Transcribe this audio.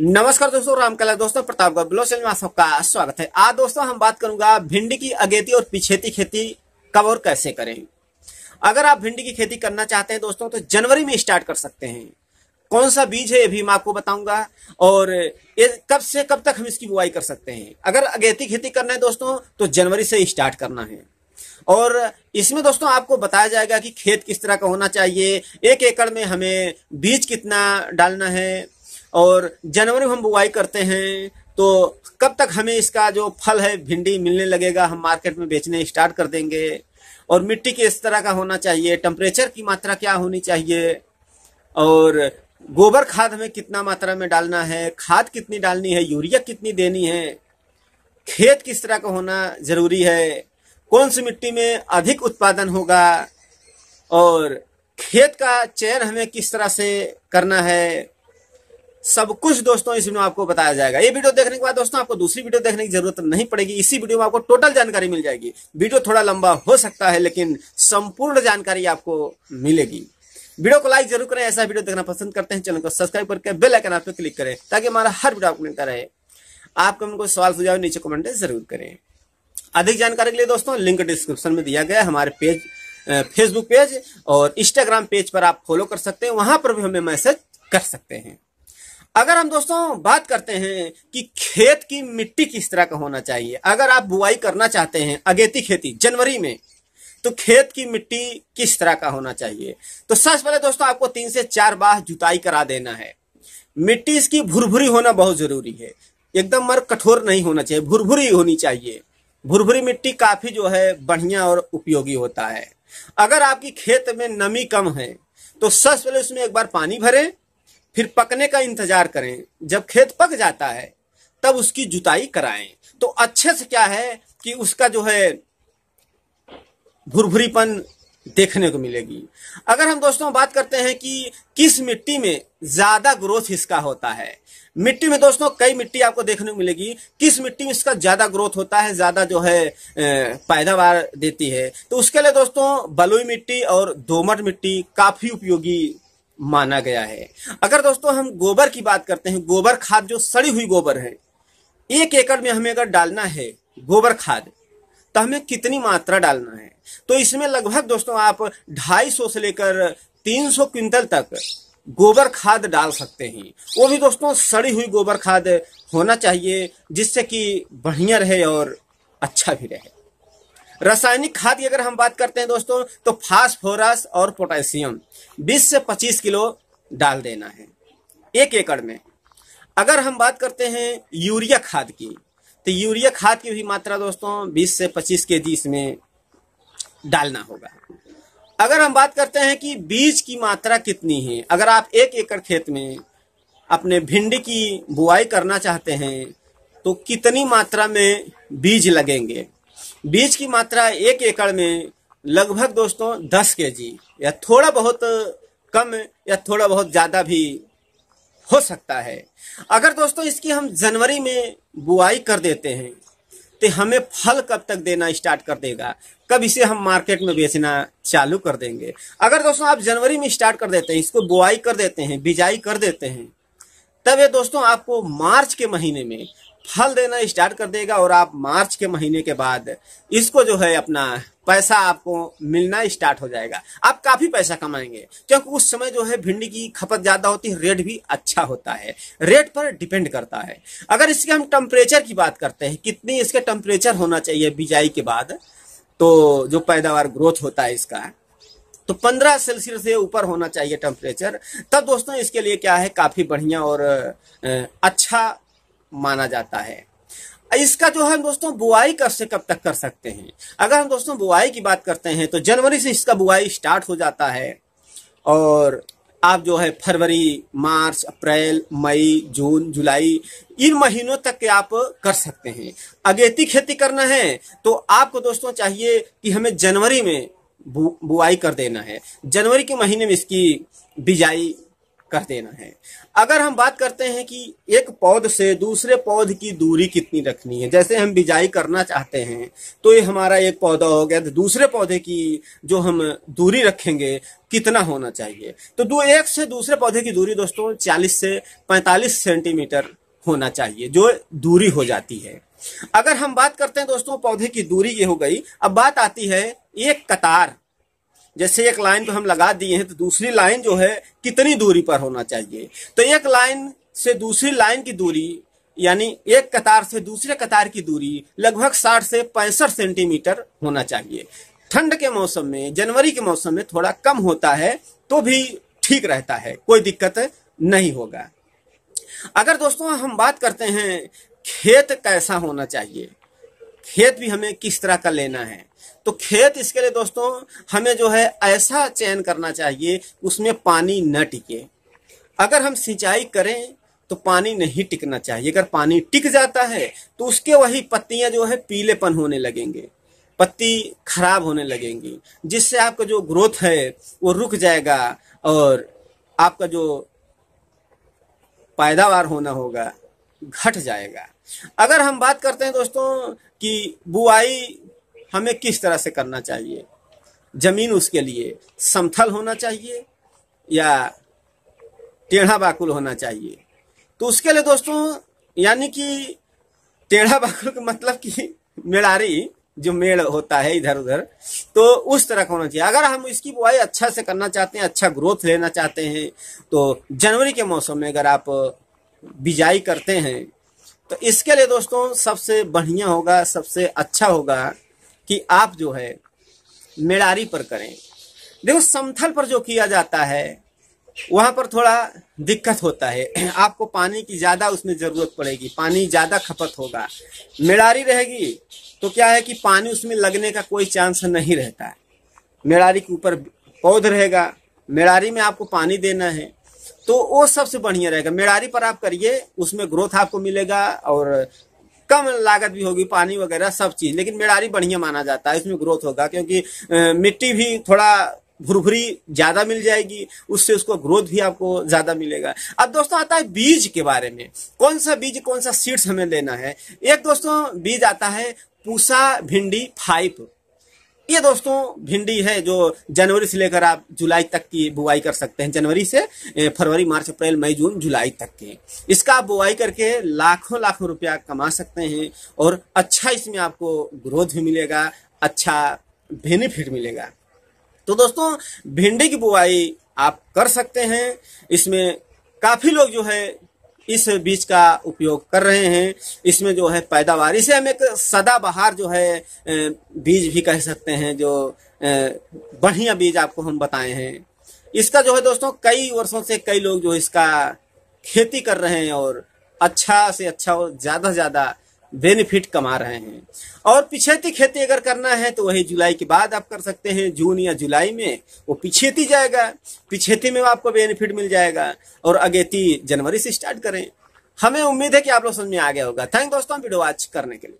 नमस्कार दोस्तों रामकला दोस्तों प्रतापगढ़ चैनल में आप सबका स्वागत है आज दोस्तों हम बात करूंगा भिंडी की अगेती और पिछेती खेती कब और कैसे करें अगर आप भिंडी की खेती करना चाहते हैं दोस्तों तो जनवरी में स्टार्ट कर सकते हैं कौन सा बीज है ये भी मैं आपको बताऊंगा और ये कब से कब तक हम इसकी बुआई कर सकते हैं अगर अगेती खेती करना है दोस्तों तो जनवरी से स्टार्ट करना है और इसमें दोस्तों आपको बताया जाएगा कि खेत किस तरह का होना चाहिए एक एकड़ में हमें बीज कितना डालना है और जनवरी में हम बुआई करते हैं तो कब तक हमें इसका जो फल है भिंडी मिलने लगेगा हम मार्केट में बेचने स्टार्ट कर देंगे और मिट्टी के इस तरह का होना चाहिए टेम्परेचर की मात्रा क्या होनी चाहिए और गोबर खाद हमें कितना मात्रा में डालना है खाद कितनी डालनी है यूरिया कितनी देनी है खेत किस तरह का होना जरूरी है कौन सी मिट्टी में अधिक उत्पादन होगा और खेत का चयन हमें किस तरह से करना है सब कुछ दोस्तों इस वीडियो आपको बताया जाएगा ये वीडियो देखने के बाद दोस्तों आपको दूसरी वीडियो देखने की जरूरत नहीं पड़ेगी इसी वीडियो में आपको टोटल जानकारी मिल जाएगी वीडियो थोड़ा लंबा हो सकता है लेकिन संपूर्ण जानकारी आपको मिलेगी वीडियो को लाइक जरूर करें ऐसा वीडियो देखना पसंद करते हैं चैनल को सब्सक्राइब करके बेल आइकन आप क्लिक करें ताकि हमारा हर वीडियो आपको मिलता रहे आपका उनको सवाल सुझाव नीचे कमेंट जरूर करें अधिक जानकारी के लिए दोस्तों लिंक डिस्क्रिप्शन में दिया गया हमारे पेज फेसबुक पेज और इंस्टाग्राम पेज पर आप फॉलो कर सकते हैं वहां पर भी हमें मैसेज कर सकते हैं अगर हम दोस्तों बात करते हैं कि खेत की मिट्टी किस तरह का होना चाहिए अगर आप बुआई करना चाहते हैं अगेती खेती जनवरी में तो खेत की मिट्टी किस तरह का होना चाहिए तो सबसे पहले दोस्तों आपको तीन से चार बार जुताई करा देना है मिट्टी इसकी भुरभुरी होना बहुत जरूरी है एकदम मर कठोर नहीं होना चाहिए भुरभुरी होनी चाहिए भुरभुरी मिट्टी काफी जो है बढ़िया और उपयोगी होता है अगर आपकी खेत में नमी कम है तो सबसे पहले उसमें एक बार पानी भरें फिर पकने का इंतजार करें जब खेत पक जाता है तब उसकी जुताई कराएं तो अच्छे से क्या है कि उसका जो है भुरभुरीपन देखने को मिलेगी अगर हम दोस्तों बात करते हैं कि किस मिट्टी में ज्यादा ग्रोथ इसका होता है मिट्टी में दोस्तों कई मिट्टी आपको देखने को मिलेगी किस मिट्टी में इसका ज्यादा ग्रोथ होता है ज्यादा जो है पैदावार देती है तो उसके लिए दोस्तों बलुई मिट्टी और दोमट मिट्टी काफी उपयोगी माना गया है अगर दोस्तों हम गोबर की बात करते हैं गोबर खाद जो सड़ी हुई गोबर है एक एकड़ में हमें अगर डालना है गोबर खाद तो हमें कितनी मात्रा डालना है तो इसमें लगभग दोस्तों आप 250 से लेकर 300 क्विंटल तक गोबर खाद डाल सकते हैं वो भी दोस्तों सड़ी हुई गोबर खाद होना चाहिए जिससे कि बढ़िया रहे और अच्छा भी रहे रासायनिक खाद की अगर हम बात करते हैं दोस्तों तो फास्फोरस और पोटेशियम 20 से 25 किलो डाल देना है एक एकड़ में अगर हम बात करते हैं यूरिया खाद की तो यूरिया खाद की भी मात्रा दोस्तों 20 से 25 के जी इसमें डालना होगा अगर हम बात करते हैं कि बीज की मात्रा कितनी है अगर आप एक एकड़ खेत में अपने भिंडी की बुआई करना चाहते हैं तो कितनी मात्रा में बीज लगेंगे बीज की मात्रा एक एकड़ में लगभग दोस्तों दस के जी या थोड़ा बहुत कम या थोड़ा बहुत ज़्यादा भी हो सकता है अगर दोस्तों इसकी हम जनवरी में बुआई कर देते हैं तो हमें फल कब तक देना स्टार्ट कर देगा कब इसे हम मार्केट में बेचना चालू कर देंगे अगर दोस्तों आप जनवरी में स्टार्ट कर देते हैं इसको बुआई कर देते हैं बिजाई कर देते हैं तब ये दोस्तों आपको मार्च के महीने में फल देना स्टार्ट कर देगा और आप मार्च के महीने के बाद इसको जो है अपना पैसा आपको मिलना स्टार्ट हो जाएगा आप काफी पैसा कमाएंगे क्योंकि उस समय जो है भिंडी की खपत ज्यादा होती है रेट भी अच्छा होता है रेट पर डिपेंड करता है अगर इसके हम टेम्परेचर की बात करते हैं कितनी इसके टेम्परेचर होना चाहिए बिजाई के बाद तो जो पैदावार ग्रोथ होता है इसका तो 15 सेल्सियस से ऊपर होना चाहिए टेम्परेचर तब दोस्तों इसके लिए क्या है काफी बढ़िया और अच्छा माना जाता है इसका जो है दोस्तों बुआई कब से कब तक कर सकते हैं अगर हम दोस्तों बुआई की बात करते हैं तो जनवरी से इसका बुआई स्टार्ट हो जाता है और आप जो है फरवरी मार्च अप्रैल मई जून जुलाई इन महीनों तक के आप कर सकते हैं अगेती खेती करना है तो आपको दोस्तों चाहिए कि हमें जनवरी में बुआई कर देना है जनवरी के महीने में इसकी बिजाई कर देना है अगर हम बात करते हैं कि एक पौध से दूसरे पौध की दूरी कितनी रखनी है जैसे हम बिजाई करना चाहते हैं तो ये हमारा एक पौधा हो गया तो दूसरे पौधे की जो हम दूरी रखेंगे कितना होना चाहिए तो दो एक से दूसरे पौधे की दूरी दोस्तों चालीस से पैंतालीस सेंटीमीटर होना चाहिए जो दूरी हो जाती है अगर हम बात करते हैं दोस्तों पौधे की दूरी ये हो गई अब बात आती है एक कतार जैसे एक लाइन को तो हम लगा दिए हैं तो दूसरी लाइन जो है कितनी दूरी पर होना चाहिए तो एक लाइन से दूसरी लाइन की दूरी यानी एक कतार से दूसरे कतार की दूरी लगभग साठ से पैंसठ सेंटीमीटर होना चाहिए ठंड के मौसम में जनवरी के मौसम में थोड़ा कम होता है तो भी ठीक रहता है कोई दिक्कत नहीं होगा अगर दोस्तों हम बात करते हैं खेत कैसा होना चाहिए खेत भी हमें किस तरह का लेना है तो खेत इसके लिए दोस्तों हमें जो है ऐसा चयन करना चाहिए उसमें पानी न टिके अगर हम सिंचाई करें तो पानी नहीं टिकना चाहिए अगर पानी टिक जाता है तो उसके वही पत्तियां जो है पीलेपन होने लगेंगे पत्ती खराब होने लगेंगी जिससे आपका जो ग्रोथ है वो रुक जाएगा और आपका जो पैदावार होना होगा घट जाएगा अगर हम बात करते हैं दोस्तों कि बुआई हमें किस तरह से करना चाहिए जमीन उसके लिए समथल होना चाहिए या टेढ़ा बाकुल होना चाहिए तो उसके लिए दोस्तों यानी कि टेढ़ा बाकुल का मतलब कि मेड़ारी जो मेड़ होता है इधर उधर तो उस तरह का होना चाहिए अगर हम इसकी बुआई अच्छा से करना चाहते हैं अच्छा ग्रोथ लेना चाहते हैं तो जनवरी के मौसम में अगर आप बिजाई करते हैं तो इसके लिए दोस्तों सबसे बढ़िया होगा सबसे अच्छा होगा कि आप जो है मेड़ारी पर करें देखो समथल पर जो किया जाता है वहाँ पर थोड़ा दिक्कत होता है आपको पानी की ज़्यादा उसमें ज़रूरत पड़ेगी पानी ज़्यादा खपत होगा मेड़ारी रहेगी तो क्या है कि पानी उसमें लगने का कोई चांस नहीं रहता है मेड़ारी के ऊपर पौध रहेगा मेड़ारी में आपको पानी देना है तो वो सबसे बढ़िया रहेगा मेड़ारी पर आप करिए उसमें ग्रोथ आपको मिलेगा और कम लागत भी होगी पानी वगैरह सब चीज लेकिन मेड़ारी बढ़िया माना जाता है इसमें ग्रोथ होगा क्योंकि मिट्टी भी थोड़ा भुरभुरी ज्यादा मिल जाएगी उससे उसको ग्रोथ भी आपको ज्यादा मिलेगा अब दोस्तों आता है बीज के बारे में कौन सा बीज कौन सा सीड्स हमें लेना है एक दोस्तों बीज आता है पूसा भिंडी फाइप ये दोस्तों भिंडी है जो जनवरी से लेकर आप जुलाई तक की बुआई कर सकते हैं जनवरी से फरवरी मार्च अप्रैल मई जून जुलाई तक की इसका आप बुआई करके लाखों लाखों रुपया कमा सकते हैं और अच्छा इसमें आपको ग्रोथ भी मिलेगा अच्छा बेनिफिट मिलेगा तो दोस्तों भिंडी की बुआई आप कर सकते हैं इसमें काफी लोग जो है इस बीज का उपयोग कर रहे हैं इसमें जो है पैदावार इसे हम एक सदाबहार जो है बीज भी कह सकते हैं जो बढ़िया बीज आपको हम बताए हैं इसका जो है दोस्तों कई वर्षों से कई लोग जो इसका खेती कर रहे हैं और अच्छा से अच्छा और ज़्यादा ज़्यादा बेनिफिट कमा रहे हैं और पिछेती खेती अगर करना है तो वही जुलाई के बाद आप कर सकते हैं जून या जुलाई में वो पिछेती जाएगा पिछेती में आपको बेनिफिट मिल जाएगा और अगेती जनवरी से स्टार्ट करें हमें उम्मीद है कि आप लोग समझ में आ गया होगा थैंक दोस्तों वीडियो वॉच करने के लिए